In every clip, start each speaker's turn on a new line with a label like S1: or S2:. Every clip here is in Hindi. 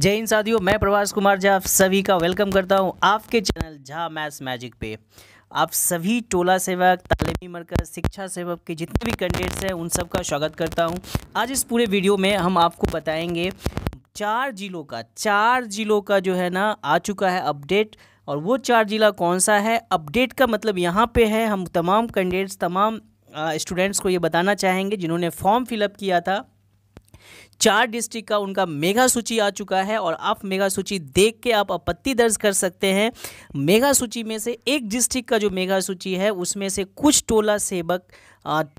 S1: जय हिंद साथियों मैं प्रभाष कुमार झा आप सभी का वेलकम करता हूं आपके चैनल झा मैथ्स मैजिक पे आप सभी टोला सेवक तालीमी मरकज़ शिक्षा सेवक के जितने भी कैंडिडेट्स हैं उन सब का स्वागत करता हूं आज इस पूरे वीडियो में हम आपको बताएंगे चार जिलों का चार जिलों का जो है ना आ चुका है अपडेट और वो चार जिला कौन सा है अपडेट का मतलब यहाँ पर है हम तमाम कैंडिडेट्स तमाम स्टूडेंट्स को ये बताना चाहेंगे जिन्होंने फॉर्म फिलअप किया था चार डिस्ट्रिक्ट का उनका मेगा सूची आ चुका है और आप मेगा सूची देख के आप आपत्ति दर्ज कर सकते हैं मेगा सूची में से एक डिस्ट्रिक्ट का जो मेगा सूची है उसमें से कुछ टोला सेवक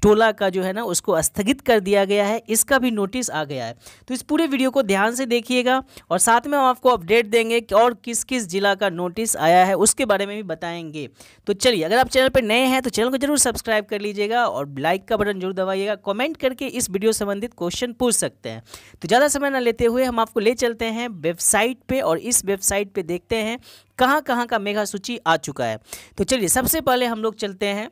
S1: टोला का जो है ना उसको स्थगित कर दिया गया है इसका भी नोटिस आ गया है तो इस पूरे वीडियो को ध्यान से देखिएगा और साथ में हम आपको अपडेट देंगे कि और किस किस जिला का नोटिस आया है उसके बारे में भी बताएंगे तो चलिए अगर आप चैनल पर नए हैं तो चैनल को जरूर सब्सक्राइब कर लीजिएगा और लाइक का बटन जरूर दबाइएगा कॉमेंट करके इस वीडियो संबंधित क्वेश्चन पूछ सकते हैं तो ज़्यादा समय न लेते हुए हम आपको ले चलते हैं वेबसाइट पर और इस वेबसाइट पर देखते हैं कहाँ कहाँ का मेघा सूची आ चुका है तो चलिए सबसे पहले हम लोग चलते हैं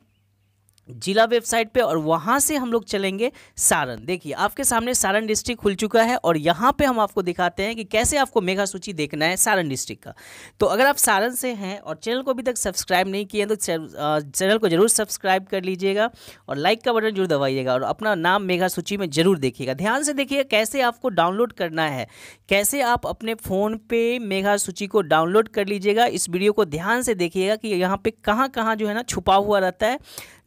S1: जिला वेबसाइट पे और वहाँ से हम लोग चलेंगे सारण देखिए आपके सामने सारण डिस्ट्रिक्ट खुल चुका है और यहाँ पे हम आपको दिखाते हैं कि कैसे आपको मेघा सूची देखना है सारण डिस्ट्रिक्ट का तो अगर आप सारण से हैं और चैनल को अभी तक सब्सक्राइब नहीं किए तो चैनल को जरूर सब्सक्राइब कर लीजिएगा और लाइक का बटन जरूर दबाइएगा और अपना नाम मेघा सूची में जरूर देखिएगा ध्यान से देखिए कैसे आपको डाउनलोड करना है कैसे आप अपने फ़ोन पे मेघा सूची को डाउनलोड कर लीजिएगा इस वीडियो को ध्यान से देखिएगा कि यहाँ पर कहाँ कहाँ जो है ना छुपा हुआ रहता है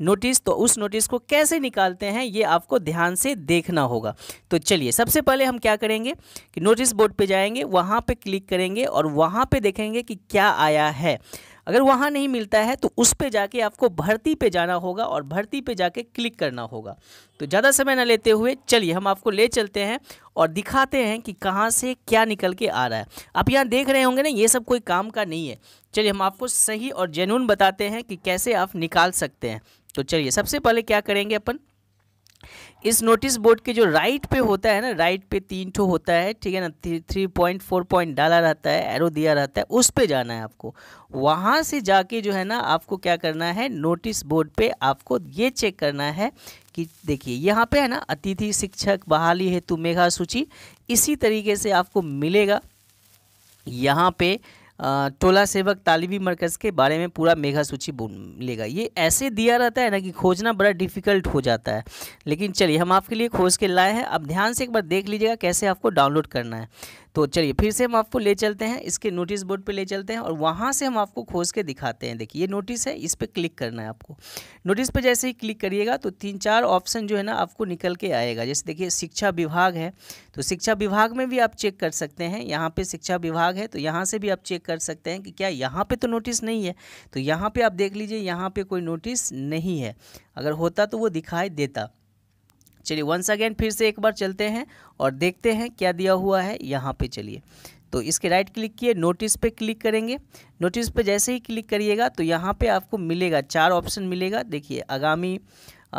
S1: नोटिस नोटिस तो उस नोटिस को कैसे निकालते हैं ये आपको ध्यान से देखना होगा तो चलिए सबसे पहले हम क्या करेंगे कि नोटिस बोर्ड पे जाएंगे वहाँ पे क्लिक करेंगे और वहाँ पे देखेंगे कि क्या आया है अगर वहाँ नहीं मिलता है तो उस पर जाके आपको भर्ती पे जाना होगा और भर्ती पे जाके क्लिक करना होगा तो ज़्यादा समय ना लेते हुए चलिए हम आपको ले चलते हैं और दिखाते हैं कि कहाँ से क्या निकल के आ रहा है आप यहाँ देख रहे होंगे ना ये सब कोई काम का नहीं है चलिए हम आपको सही और जेनून बताते हैं कि कैसे आप निकाल सकते हैं तो चलिए सबसे पहले क्या करेंगे अपन इस नोटिस बोर्ड के जो राइट पे होता है ना राइट पे तीन ठो होता है ठीक है ना थ्री पॉइंट फोर पॉइंट डाला रहता है एरो दिया रहता है उस पे जाना है आपको वहाँ से जाके जो है ना आपको क्या करना है नोटिस बोर्ड पे आपको ये चेक करना है कि देखिए यहाँ पे है ना अतिथि शिक्षक बहाली हेतु मेघा सूची इसी तरीके से आपको मिलेगा यहाँ पे टोला सेवक तालीबी मरकज़ के बारे में पूरा मेघा सूची लेगा ये ऐसे दिया रहता है ना कि खोजना बड़ा डिफ़िकल्ट हो जाता है लेकिन चलिए हम आपके लिए खोज के लाए हैं अब ध्यान से एक बार देख लीजिएगा कैसे आपको डाउनलोड करना है तो चलिए फिर से हम आपको ले चलते हैं इसके नोटिस बोर्ड पर ले चलते हैं और वहाँ से हम आपको खोज के दिखाते हैं देखिए ये नोटिस है इस पर क्लिक करना है आपको नोटिस पर जैसे ही क्लिक करिएगा तो तीन चार ऑप्शन जो है ना आपको निकल के आएगा जैसे देखिए शिक्षा विभाग है तो शिक्षा विभाग में भी आप चेक कर सकते हैं यहाँ पर शिक्षा विभाग है तो यहाँ से भी आप चेक कर सकते हैं कि क्या यहाँ पर तो नोटिस नहीं है तो यहाँ पर आप देख लीजिए यहाँ पर कोई नोटिस नहीं है अगर होता तो वो दिखाई देता चलिए वंस अगेन फिर से एक बार चलते हैं और देखते हैं क्या दिया हुआ है यहाँ पे चलिए तो इसके राइट क्लिक किए नोटिस पे क्लिक करेंगे नोटिस पे जैसे ही क्लिक करिएगा तो यहाँ पे आपको मिलेगा चार ऑप्शन मिलेगा देखिए आगामी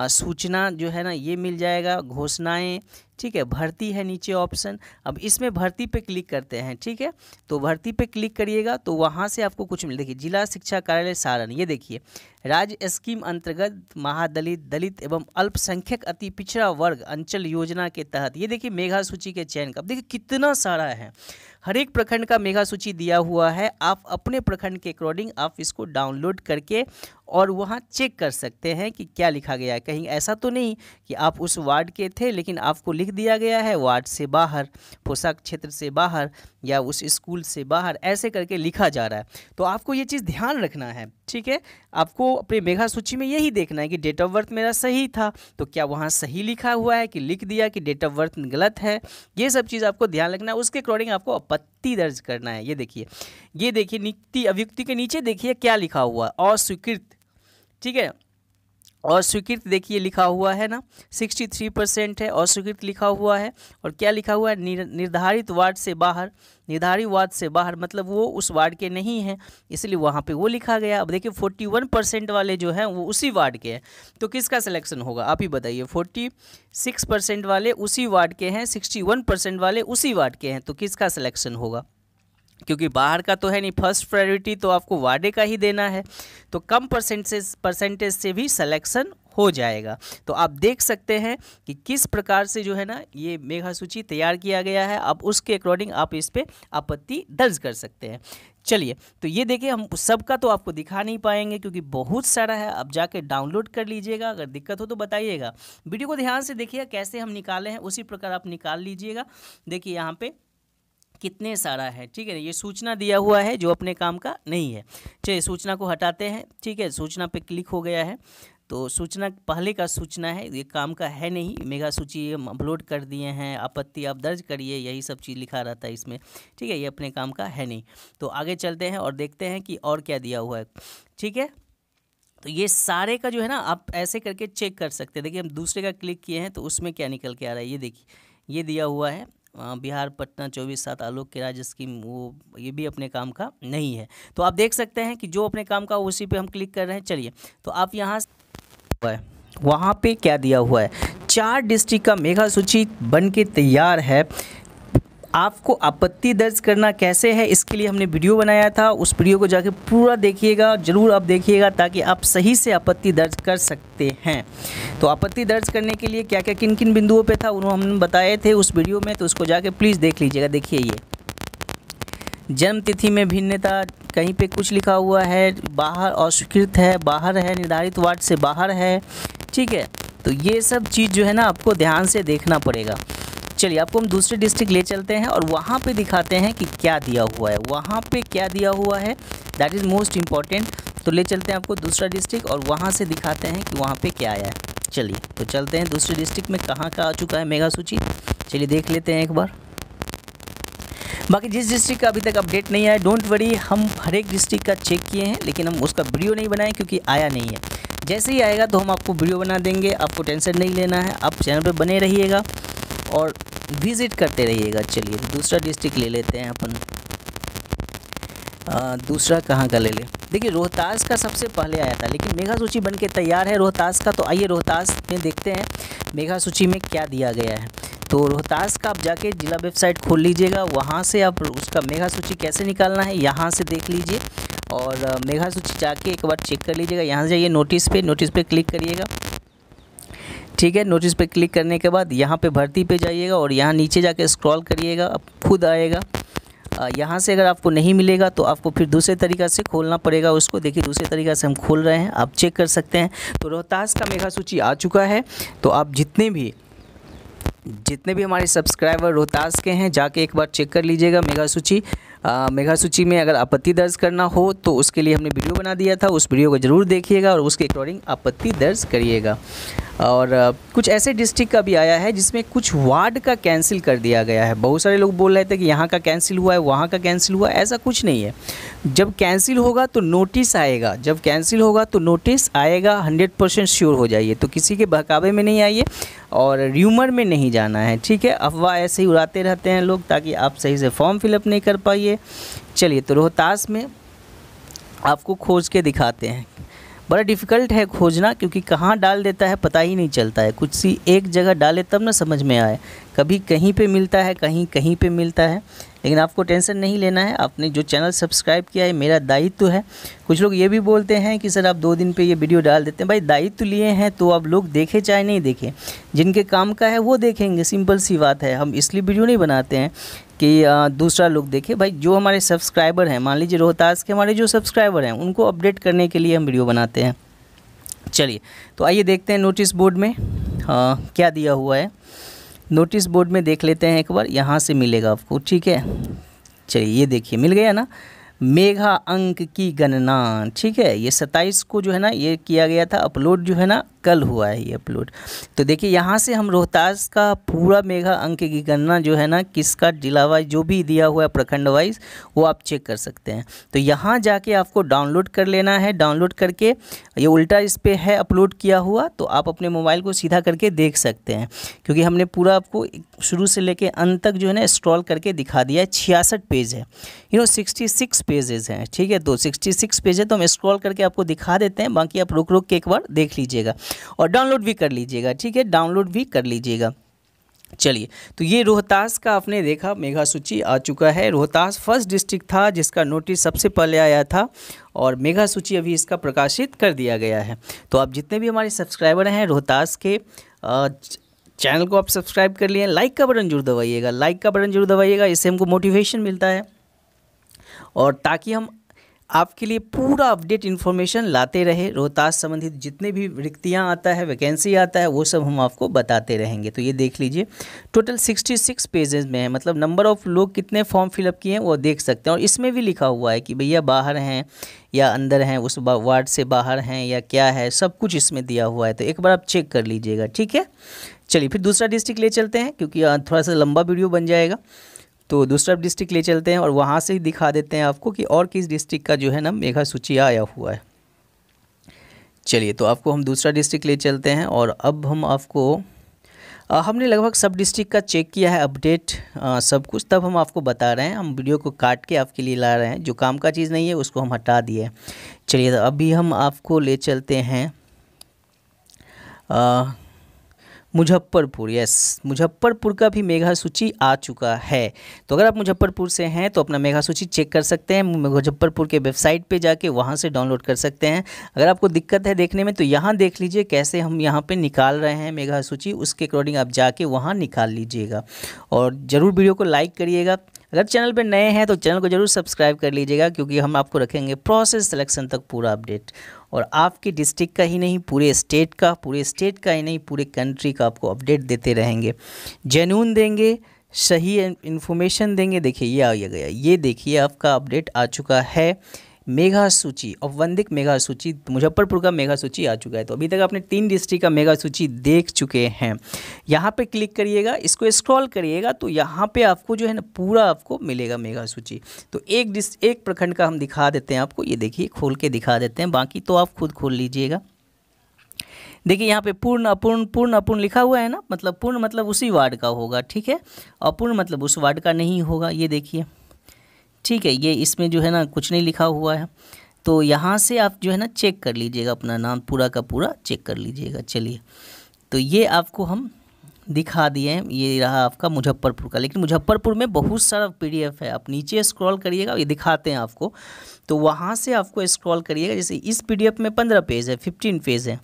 S1: सूचना जो है ना ये मिल जाएगा घोषणाएं ठीक है भर्ती है नीचे ऑप्शन अब इसमें भर्ती पे क्लिक करते हैं ठीक है तो भर्ती पे क्लिक करिएगा तो वहाँ से आपको कुछ मिल देखिए जिला शिक्षा कार्यालय सारण ये देखिए राज्य स्कीम अंतर्गत महादलित दलित एवं अल्पसंख्यक अति पिछड़ा वर्ग अंचल योजना के तहत ये देखिए मेघा सूची के चयन का अब देखिए कितना सारा है हर एक प्रखंड का मेघा सूची दिया हुआ है आप अपने प्रखंड के अकॉर्डिंग आप इसको डाउनलोड करके और वहाँ चेक कर सकते हैं कि क्या लिखा गया है कहीं ऐसा तो नहीं कि आप उस वार्ड के थे लेकिन आपको लिख दिया गया है वार्ड से बाहर पोशाक क्षेत्र से बाहर या उस स्कूल से बाहर ऐसे करके लिखा जा रहा है तो आपको ये चीज़ ध्यान रखना है ठीक है आपको अपने मेघा सूची में यही देखना है कि डेट ऑफ बर्थ मेरा सही था तो क्या वहाँ सही लिखा हुआ है कि लिख दिया कि डेट ऑफ बर्थ गलत है ये सब चीज़ आपको ध्यान रखना है उसके अकॉर्डिंग आपको आपत्ति दर्ज करना है ये देखिए ये देखिए नियुक्ति अभियुक्ति के नीचे देखिए क्या लिखा हुआ है अस्वीकृत ठीक है और स्वीकृत देखिए लिखा हुआ है ना 63 परसेंट है और स्वीकृत लिखा हुआ है और क्या लिखा हुआ है निर, निर्धारित वार्ड से बाहर निर्धारित वार्ड से बाहर मतलब वो उस वार्ड के नहीं हैं इसलिए वहाँ पे वो लिखा गया अब देखिए 41 परसेंट वाले जो हैं वो उसी वार्ड के हैं तो किसका सिलेक्शन होगा आप ही बताइए फोर्टी परसेंट वाले उसी वार्ड के हैं सिक्सटी परसेंट वाले उसी वार्ड के हैं तो किसका सिलेक्शन होगा क्योंकि बाहर का तो है नहीं फर्स्ट प्रायोरिटी तो आपको वाडे का ही देना है तो कम परसेंटेज परसेंटेज से भी सिलेक्शन हो जाएगा तो आप देख सकते हैं कि किस प्रकार से जो है ना ये मेघा सूची तैयार किया गया है अब उसके अकॉर्डिंग आप इस पर आपत्ति दर्ज कर सकते हैं चलिए तो ये देखिए हम सबका तो आपको दिखा नहीं पाएंगे क्योंकि बहुत सारा है आप जाके डाउनलोड कर लीजिएगा अगर दिक्कत हो तो बताइएगा वीडियो को ध्यान से देखिएगा कैसे हम निकाले हैं उसी प्रकार आप निकाल लीजिएगा देखिए यहाँ पर कितने सारा है ठीक है ये सूचना दिया हुआ है जो अपने काम का नहीं है चलिए सूचना को हटाते हैं ठीक है सूचना पे क्लिक हो गया है तो सूचना पहले का सूचना है ये काम का है नहीं मेगा सूची हम अपलोड कर दिए हैं आपत्ति आप दर्ज करिए यही सब चीज़ लिखा रहता है इसमें ठीक है ये अपने काम का है नहीं तो आगे चलते हैं और देखते हैं कि और क्या दिया हुआ है ठीक है तो ये सारे का जो है ना आप ऐसे करके चेक कर सकते हैं देखिए हम दूसरे का क्लिक किए हैं तो उसमें क्या निकल के आ रहा है ये देखिए ये दिया हुआ है बिहार पटना चौबीस सात आलोक के राज स्कीम वो ये भी अपने काम का नहीं है तो आप देख सकते हैं कि जो अपने काम का उसी पे हम क्लिक कर रहे हैं चलिए तो आप यहाँ वहाँ पे क्या दिया हुआ है चार डिस्ट्रिक्ट का मेघा सूची बन के तैयार है आपको आपत्ति दर्ज करना कैसे है इसके लिए हमने वीडियो बनाया था उस वीडियो को जाके पूरा देखिएगा ज़रूर आप देखिएगा ताकि आप सही से आपत्ति दर्ज कर सकते हैं तो आपत्ति दर्ज करने के लिए क्या क्या किन किन बिंदुओं पे था उन्होंने हमने बताए थे उस वीडियो में तो उसको जाके प्लीज़ देख लीजिएगा देखिए ये जन्म तिथि में भिन्नता कहीं पे कुछ लिखा हुआ है बाहर अस्वीकृत है बाहर है निर्धारित वार्ड से बाहर है ठीक है तो ये सब चीज़ जो है ना आपको ध्यान से देखना पड़ेगा चलिए आपको हम दूसरे डिस्ट्रिक्ट ले चलते हैं और वहाँ पे दिखाते हैं कि क्या दिया हुआ है वहाँ पे क्या दिया हुआ है दैट इज़ मोस्ट इम्पॉर्टेंट तो ले चलते हैं आपको दूसरा डिस्ट्रिक्ट और वहाँ से दिखाते हैं कि वहाँ पे क्या आया है चलिए तो चलते हैं दूसरे डिस्ट्रिक्ट में कहाँ का आ चुका है मेगा सूची चलिए देख लेते हैं एक बार बाकी जिस डिस्ट्रिक्ट का अभी तक अपडेट नहीं आया डोंट वरी हम हर एक डिस्ट्रिक्ट का चेक किए हैं लेकिन हम उसका वीडियो नहीं बनाए क्योंकि आया नहीं है जैसे ही आएगा तो हम आपको वीडियो बना देंगे आपको टेंशन नहीं लेना है आप चैनल पर बने रहिएगा और विज़िट करते रहिएगा चलिए दूसरा डिस्ट्रिक्ट ले लेते हैं अपन आ, दूसरा कहाँ का ले ले देखिए रोहतास का सबसे पहले आया था लेकिन मेघा सूची बन के तैयार है रोहतास का तो आइए रोहतास में देखते हैं मेघा सूची में क्या दिया गया है तो रोहतास का आप जाके जिला वेबसाइट खोल लीजिएगा वहाँ से आप उसका मेघा सूची कैसे निकालना है यहाँ से देख लीजिए और मेघा सूची जाके एक बार चेक कर लीजिएगा यहाँ से जाइए नोटिस पे नोटिस पे क्लिक करिएगा ठीक है नोटिस पे क्लिक करने के बाद यहाँ पे भर्ती पे जाइएगा और यहाँ नीचे जाके स्क्रॉल करिएगा अब खुद आएगा यहाँ से अगर आपको नहीं मिलेगा तो आपको फिर दूसरे तरीका से खोलना पड़ेगा उसको देखिए दूसरे तरीका से हम खोल रहे हैं आप चेक कर सकते हैं तो रोहतास का मेघा सूची आ चुका है तो आप जितने भी जितने भी हमारे सब्सक्राइबर रोहतास के हैं जाके एक बार चेक कर लीजिएगा मेघा सूची मेघा सूची में अगर आपत्ति दर्ज करना हो तो उसके लिए हमने वीडियो बना दिया था उस वीडियो को ज़रूर देखिएगा और उसके अकॉर्डिंग आपत्ति दर्ज करिएगा और कुछ ऐसे डिस्ट्रिक्ट का भी आया है जिसमें कुछ वार्ड का कैंसिल कर दिया गया है बहुत सारे लोग बोल रहे थे कि यहाँ का कैंसिल हुआ है वहाँ का कैंसिल हुआ ऐसा कुछ नहीं है जब कैंसिल होगा तो नोटिस आएगा जब कैंसिल होगा तो नोटिस आएगा हंड्रेड परसेंट श्योर हो जाइए तो किसी के बहकावे में नहीं आइए और र्यूमर में नहीं जाना है ठीक है अफवाह ऐसे ही उड़ाते रहते हैं लोग ताकि आप सही से फॉर्म फिलअप नहीं कर पाइए चलिए तो रोहतास में आपको खोज के दिखाते हैं बड़ा डिफ़िकल्ट है खोजना क्योंकि कहाँ डाल देता है पता ही नहीं चलता है कुछ सी एक जगह डाले तब ना समझ में आए कभी कहीं पे मिलता है कहीं कहीं पे मिलता है लेकिन आपको टेंशन नहीं लेना है आपने जो चैनल सब्सक्राइब किया है मेरा दायित्व है कुछ लोग ये भी बोलते हैं कि सर आप दो दिन पे ये वीडियो डाल देते हैं भाई दायित्व लिए हैं तो आप लोग देखे चाहे नहीं देखें जिनके काम का है वो देखेंगे सिंपल सी बात है हम इसलिए वीडियो नहीं बनाते हैं कि दूसरा लोग देखे भाई जो हमारे सब्सक्राइबर हैं मान लीजिए रोहतास के हमारे जो सब्सक्राइबर हैं उनको अपडेट करने के लिए हम वीडियो बनाते हैं चलिए तो आइए देखते हैं नोटिस बोर्ड में आ, क्या दिया हुआ है नोटिस बोर्ड में देख लेते हैं एक बार यहाँ से मिलेगा आपको ठीक है चलिए ये देखिए मिल गया ना मेघा अंक की गणना ठीक है ये सत्ताईस को जो है ना ये किया गया था अपलोड जो है ना कल हुआ है ये अपलोड तो देखिए यहाँ से हम रोहतास का पूरा मेघा अंक की गणना जो है ना किसका जिला वाइज जो भी दिया हुआ है प्रखंड वाइज वो आप चेक कर सकते हैं तो यहाँ जाके आपको डाउनलोड कर लेना है डाउनलोड करके ये उल्टा इस पर है अपलोड किया हुआ तो आप अपने मोबाइल को सीधा करके देख सकते हैं क्योंकि हमने पूरा आपको शुरू से ले अंत तक जो है ना स्क्रॉल करके दिखा दिया है छियासठ पेज है you know sixty six pages हैं ठीक है तो सिक्सटी सिक्स पेज है तो हम स्क्रॉल करके आपको दिखा देते हैं बाकी आप रुक रुक के एक बार देख लीजिएगा और डाउनलोड भी कर लीजिएगा ठीक है डाउनलोड भी कर लीजिएगा चलिए तो ये रोहतास का आपने देखा मेघा सूची आ चुका है रोहतास फर्स्ट डिस्ट्रिक्ट था जिसका नोटिस सबसे पहले आया था और मेघा सूची अभी इसका प्रकाशित कर दिया गया है तो आप जितने भी हमारे सब्सक्राइबर हैं रोहतास के चैनल को आप सब्सक्राइब कर लिए लाइक का बटन जरूर दबाइएगा लाइक का बटन जरूर दबाइएगा इससे हमको मोटिवेशन मिलता है और ताकि हम आपके लिए पूरा अपडेट इन्फॉर्मेशन लाते रहे रोहतास संबंधित जितने भी रिक्तियाँ आता है वैकेंसी आता है वो सब हम आपको बताते रहेंगे तो ये देख लीजिए टोटल 66 पेजेस में है मतलब नंबर ऑफ़ लोग कितने फॉर्म फिलअप किए हैं वो देख सकते हैं और इसमें भी लिखा हुआ है कि भैया बाहर हैं या अंदर हैं उस वार्ड से बाहर हैं या क्या है सब कुछ इसमें दिया हुआ है तो एक बार आप चेक कर लीजिएगा ठीक है चलिए फिर दूसरा डिस्ट्रिक्ट ले चलते हैं क्योंकि थोड़ा सा लंबा वीडियो बन जाएगा तो दूसरा डिस्ट्रिक्ट ले चलते हैं और वहाँ से ही दिखा देते हैं आपको कि और किस डिस्ट्रिक्ट का जो है ना मेघा सूची आया हुआ है चलिए तो आपको हम दूसरा डिस्ट्रिक्ट ले चलते हैं और अब हम आपको हमने लगभग सब डिस्ट्रिक्ट का चेक किया है अपडेट सब कुछ तब हम आपको बता रहे हैं हम वीडियो को काट के आपके लिए ला रहे हैं जो काम का चीज़ नहीं है उसको हम हटा दिए चलिए तो अभी हम आपको ले चलते हैं आ, मुजफ्फरपुर यस मुजफ्फरपुर का भी मेघा सूची आ चुका है तो अगर आप मुजफ्फरपुर से हैं तो अपना मेघा सूची चेक कर सकते हैं मुजफ्फरपुर के वेबसाइट पे जाके वहाँ से डाउनलोड कर सकते हैं अगर आपको दिक्कत है देखने में तो यहाँ देख लीजिए कैसे हम यहाँ पे निकाल रहे हैं मेघा सूची उसके अकॉर्डिंग आप जाके वहाँ निकाल लीजिएगा और ज़रूर वीडियो को लाइक करिएगा अगर चैनल पर नए हैं तो चैनल को ज़रूर सब्सक्राइब कर लीजिएगा क्योंकि हम आपको रखेंगे प्रोसेस सेलेक्शन तक पूरा अपडेट और आपके डिस्ट्रिक्ट का ही नहीं पूरे स्टेट का पूरे स्टेट का ही नहीं पूरे कंट्री का आपको अपडेट देते रहेंगे जनून देंगे सही इन्फॉर्मेशन देंगे देखिए ये आ गया ये देखिए आपका अपडेट आ चुका है मेघा सूची औपबंधिक मेघा सूची मुजफ्फरपुर का मेघा सूची आ चुका है तो अभी तक आपने तीन डिस्ट्रिक्ट का मेघा सूची देख चुके हैं यहाँ पे क्लिक करिएगा इसको स्क्रॉल करिएगा तो यहाँ पे आपको जो है ना पूरा आपको मिलेगा मेघा सूची तो एक एक प्रखंड का हम दिखा देते हैं आपको ये देखिए खोल के दिखा देते हैं बाकी तो आप खुद खोल लीजिएगा देखिए यहाँ पे पूर्ण अपूर्ण पूर्ण अपूर्ण लिखा हुआ है ना मतलब पूर्ण मतलब उसी वार्ड का होगा ठीक है अपूर्ण मतलब उस वार्ड का नहीं होगा ये देखिए ठीक है ये इसमें जो है ना कुछ नहीं लिखा हुआ है तो यहाँ से आप जो है ना चेक कर लीजिएगा अपना नाम पूरा का पूरा चेक कर लीजिएगा चलिए तो ये आपको हम दिखा दिए हैं ये रहा आपका मुजफ्फरपुर का लेकिन मुजफ्फरपुर में बहुत सारा पीडीएफ है आप नीचे स्क्रॉल करिएगा ये दिखाते हैं आपको तो वहाँ से आपको स्क्रॉल करिएगा जैसे इस पीडीएफ में पंद्रह पेज है फिफ्टीन पेज है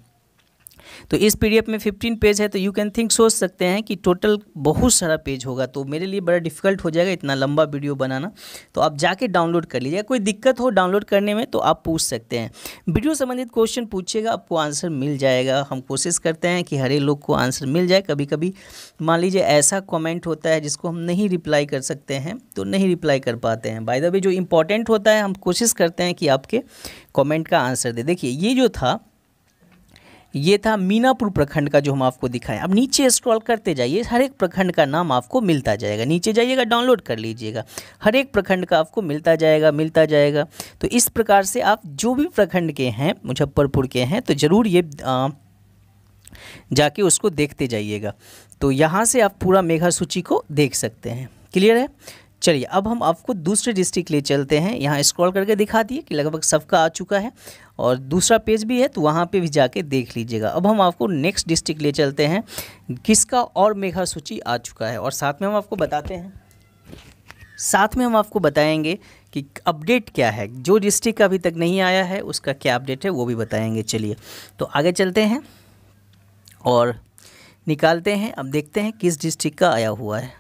S1: तो इस पीडीएफ में 15 पेज है तो यू कैन थिंक सोच सकते हैं कि टोटल बहुत सारा पेज होगा तो मेरे लिए बड़ा डिफिकल्ट हो जाएगा इतना लंबा वीडियो बनाना तो आप जाके डाउनलोड कर लीजिए कोई दिक्कत हो डाउनलोड करने में तो आप पूछ सकते हैं वीडियो संबंधित क्वेश्चन पूछिएगा आपको आंसर मिल जाएगा हम कोशिश करते हैं कि हर एक लोग को आंसर मिल जाए कभी कभी मान लीजिए ऐसा कमेंट होता है जिसको हम नहीं रिप्लाई कर सकते हैं तो नहीं रिप्लाई कर पाते हैं बाय द वे जो इंपॉर्टेंट होता है हम कोशिश करते हैं कि आपके कमेंट का आंसर दे देखिए ये जो था ये था मीनापुर प्रखंड का जो हम आपको दिखाएं अब नीचे स्क्रॉल करते जाइए हर एक प्रखंड का नाम आपको मिलता जाएगा नीचे जाइएगा डाउनलोड कर लीजिएगा हर एक प्रखंड का आपको मिलता जाएगा मिलता जाएगा तो इस प्रकार से आप जो भी प्रखंड के हैं मुजफ्फरपुर के हैं तो ज़रूर ये आ, जाके उसको देखते जाइएगा तो यहाँ से आप पूरा मेघा सूची को देख सकते हैं क्लियर है चलिए अब हम आपको दूसरे डिस्ट्रिक्ट ले चलते हैं यहाँ स्क्रॉल करके दिखा दिए कि लगभग सबका आ चुका है और दूसरा पेज भी है तो वहाँ पे भी जाके देख लीजिएगा अब हम आपको नेक्स्ट डिस्ट्रिक्ट ले चलते हैं किसका और मेघा सूची आ चुका है और साथ में हम आपको बताते हैं साथ में हम आपको बताएंगे कि अपडेट क्या है जो डिस्ट्रिक्ट अभी तक नहीं आया है उसका क्या अपडेट है वो भी बताएँगे चलिए तो आगे चलते हैं और निकालते हैं अब देखते हैं किस डिस्ट्रिक्ट का आया हुआ है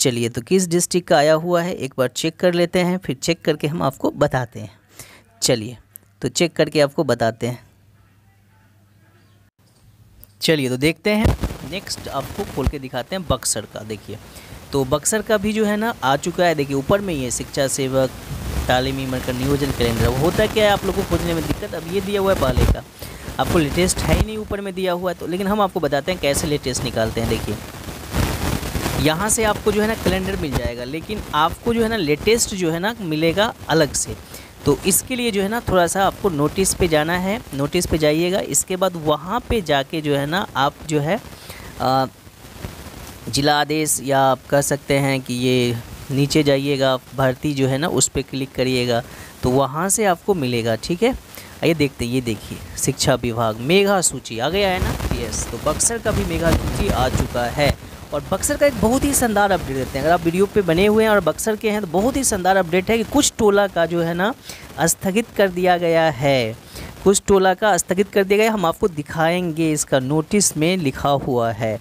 S1: चलिए तो किस डिस्ट्रिक्ट का आया हुआ है एक बार चेक कर लेते हैं फिर चेक करके हम आपको बताते हैं चलिए तो चेक करके आपको बताते हैं चलिए तो देखते हैं नेक्स्ट आपको खोल के दिखाते हैं बक्सर का देखिए तो बक्सर का भी जो है ना आ चुका है देखिए ऊपर में ही है शिक्षा सेवक तालीमी मरकर नियोजन कैलेंडर होता क्या है आप लोग को खोजने में दिक्कत अब ये दिया हुआ है पहले का आपको लेटेस्ट है ही नहीं ऊपर में दिया हुआ है तो लेकिन हम आपको बताते हैं कैसे लेटेस्ट निकालते हैं देखिए यहाँ से आपको जो है ना कैलेंडर मिल जाएगा लेकिन आपको जो है ना लेटेस्ट जो है ना मिलेगा अलग से तो इसके लिए जो है ना थोड़ा सा आपको नोटिस पे जाना है नोटिस पे जाइएगा इसके बाद वहाँ पे जाके जो है ना आप जो है जिला आदेश या आप कह सकते हैं कि ये नीचे जाइएगा भर्ती जो है ना उस पर क्लिक करिएगा तो वहाँ से आपको मिलेगा ठीक है ये देखते ये देखिए शिक्षा विभाग मेघा सूची आ गया है ना यस तो बक्सर का भी मेघा सूची आ चुका है और बक्सर का एक बहुत ही शानदार अपडेट देते हैं अगर आप वीडियो पे बने हुए हैं और बक्सर के हैं तो बहुत ही शानदार अपडेट है कि कुछ टोला का जो है ना स्थगित कर दिया गया है कुछ टोला का स्थगित कर दिया गया हम आपको दिखाएंगे इसका नोटिस में लिखा हुआ है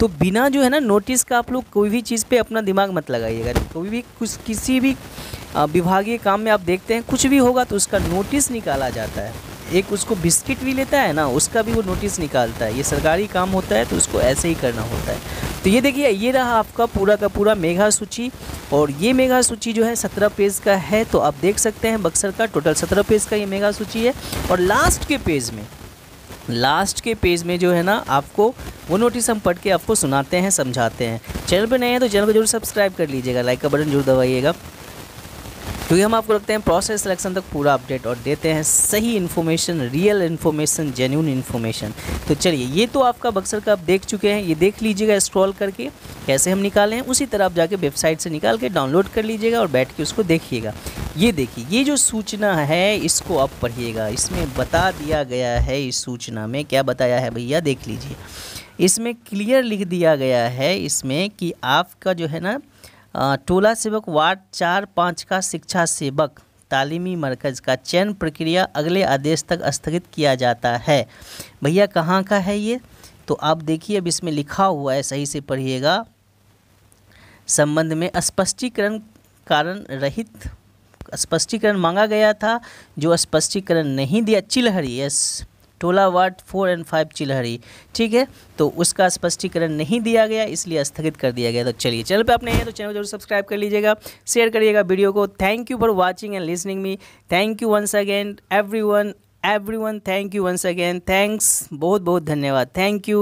S1: तो बिना जो है ना नोटिस का आप लोग कोई भी चीज़ पे अपना दिमाग मत लगाइएगा कोई भी कुछ किसी भी विभागीय काम में आप देखते हैं कुछ भी होगा तो उसका नोटिस निकाला जाता है एक उसको बिस्किट भी लेता है ना उसका भी वो नोटिस निकालता है ये सरकारी काम होता है तो उसको ऐसे ही करना होता है तो ये देखिए ये रहा आपका पूरा का पूरा मेघा सूची और ये मेघा सूची जो है सत्रह पेज का है तो आप देख सकते हैं बक्सर का टोटल सत्रह पेज का ये मेघा सूची है और लास्ट के पेज में लास्ट के पेज में जो है ना आपको वो नोटिस हम पढ़ के आपको सुनाते हैं समझाते हैं चैनल पर नए हैं तो चैनल को जरूर सब्सक्राइब कर लीजिएगा लाइक का बटन जरूर दबाइएगा क्योंकि तो हम आपको रखते हैं प्रोसेस सिलेक्शन तक पूरा अपडेट और देते हैं सही information real information genuine information तो चलिए ये तो आपका बक्सर का आप देख चुके हैं ये देख लीजिएगा स्क्रॉल करके कैसे हम निकाले हैं उसी तरह आप जाके वेबसाइट से निकाल के डाउनलोड कर लीजिएगा और बैठ के उसको देखिएगा ये देखिए ये जो सूचना है इसको आप पढ़िएगा इसमें बता दिया गया है इस सूचना में क्या बताया है भैया देख लीजिए इसमें क्लियर लिख दिया गया है इसमें कि आपका जो है ना टोला सेवक वार्ड चार पाँच का शिक्षा सेवक तालीमी मरकज़ का चयन प्रक्रिया अगले आदेश तक स्थगित किया जाता है भैया कहाँ का है ये तो आप देखिए अब इसमें लिखा हुआ है सही से पढ़िएगा संबंध में स्पष्टीकरण कारण रहित स्पष्टीकरण मांगा गया था जो स्पष्टीकरण नहीं दिया चिलहरी यस टोला वाट फोर एंड फाइव चिलहरी ठीक है तो उसका स्पष्टीकरण नहीं दिया गया इसलिए स्थगित कर दिया गया तो चलिए चैनल पर अपने हैं तो चैनल जरूर सब्सक्राइब कर लीजिएगा शेयर करिएगा वीडियो को thank you for watching and listening me thank you once again everyone everyone thank you once again thanks बहुत बहुत धन्यवाद थैंक यू